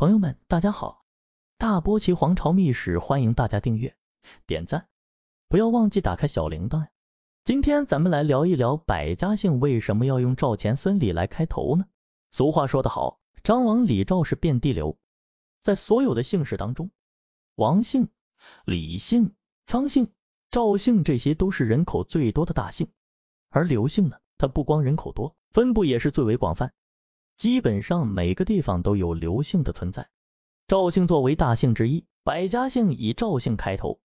朋友们，大家好！大波奇皇朝秘史，欢迎大家订阅、点赞，不要忘记打开小铃铛呀。今天咱们来聊一聊百家姓为什么要用赵钱孙李来开头呢？俗话说得好，张王李赵是遍地刘。在所有的姓氏当中，王姓、李姓、张姓、赵姓这些都是人口最多的大姓，而刘姓呢，它不光人口多，分布也是最为广泛。基本上每个地方都有刘姓的存在，赵姓作为大姓之一，百家姓以赵姓开头，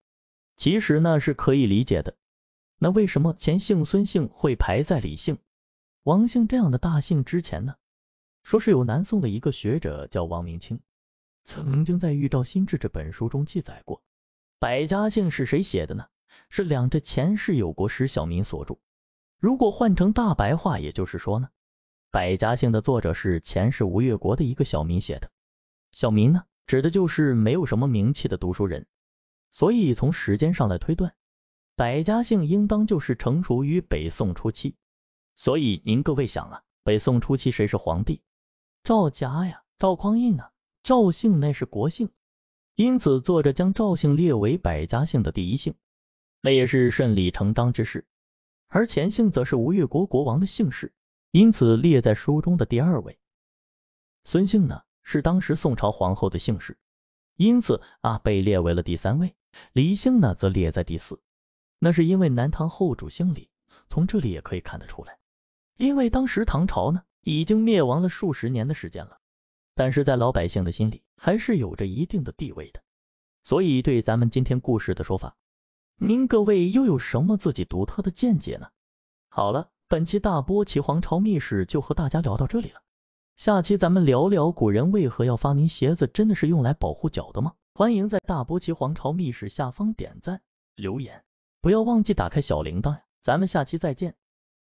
其实呢是可以理解的。那为什么前姓孙姓会排在李姓、王姓这样的大姓之前呢？说是有南宋的一个学者叫王明清，曾经在《玉照新志》这本书中记载过。百家姓是谁写的呢？是两浙前氏有国史小民所著。如果换成大白话，也就是说呢？《百家姓》的作者是前世吴越国的一个小民写的，小民呢，指的就是没有什么名气的读书人，所以从时间上来推断，《百家姓》应当就是成熟于北宋初期。所以您各位想啊，北宋初期谁是皇帝？赵家呀，赵匡胤啊，赵姓那是国姓，因此作者将赵姓列为《百家姓》的第一姓，那也是顺理成章之事。而钱姓则是吴越国国王的姓氏。因此列在书中的第二位，孙姓呢是当时宋朝皇后的姓氏，因此啊被列为了第三位。李姓呢则列在第四，那是因为南唐后主姓李。从这里也可以看得出来，因为当时唐朝呢已经灭亡了数十年的时间了，但是在老百姓的心里还是有着一定的地位的。所以对咱们今天故事的说法，您各位又有什么自己独特的见解呢？好了。本期大波奇皇朝秘史就和大家聊到这里了，下期咱们聊聊古人为何要发明鞋子，真的是用来保护脚的吗？欢迎在大波奇皇朝秘史下方点赞留言，不要忘记打开小铃铛呀，咱们下期再见。